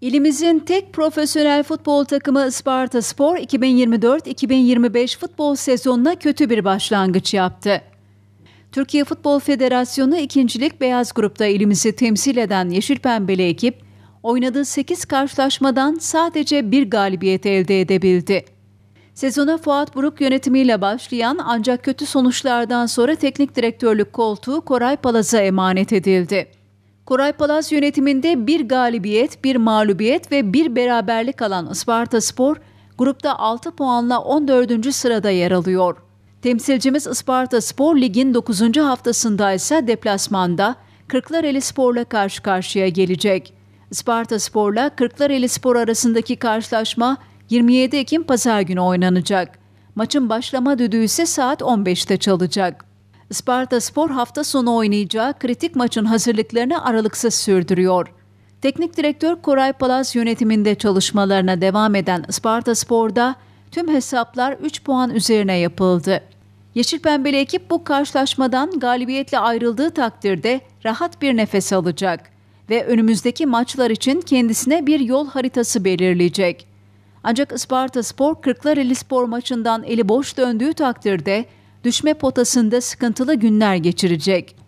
İlimizin tek profesyonel futbol takımı Sparta Spor 2024-2025 futbol sezonuna kötü bir başlangıç yaptı. Türkiye Futbol Federasyonu ikincilik beyaz grupta ilimizi temsil eden Yeşil Pembeli ekip, oynadığı 8 karşılaşmadan sadece bir galibiyet elde edebildi. Sezona Fuat Buruk yönetimiyle başlayan ancak kötü sonuçlardan sonra teknik direktörlük koltuğu Koray Palaz'a emanet edildi. Koray Palas yönetiminde bir galibiyet, bir mağlubiyet ve bir beraberlik alan Isparta Spor, grupta 6 puanla 14. sırada yer alıyor. Temsilcimiz Isparta Spor Lig'in 9. haftasında ise deplasmanda Kırklareli Spor'la karşı karşıya gelecek. Isparta Spor'la Kırklareli Spor arasındaki karşılaşma 27 Ekim Pazar günü oynanacak. Maçın başlama düdüğü ise saat 15'te çalacak. Sparta Spor hafta sonu oynayacağı kritik maçın hazırlıklarını aralıksız sürdürüyor. Teknik direktör Koray Palaz yönetiminde çalışmalarına devam eden Sparta Spor'da tüm hesaplar 3 puan üzerine yapıldı. Yeşil Pembeli ekip bu karşılaşmadan galibiyetle ayrıldığı takdirde rahat bir nefes alacak ve önümüzdeki maçlar için kendisine bir yol haritası belirleyecek. Ancak Isparta Spor Kırklareli Spor maçından eli boş döndüğü takdirde düşme potasında sıkıntılı günler geçirecek.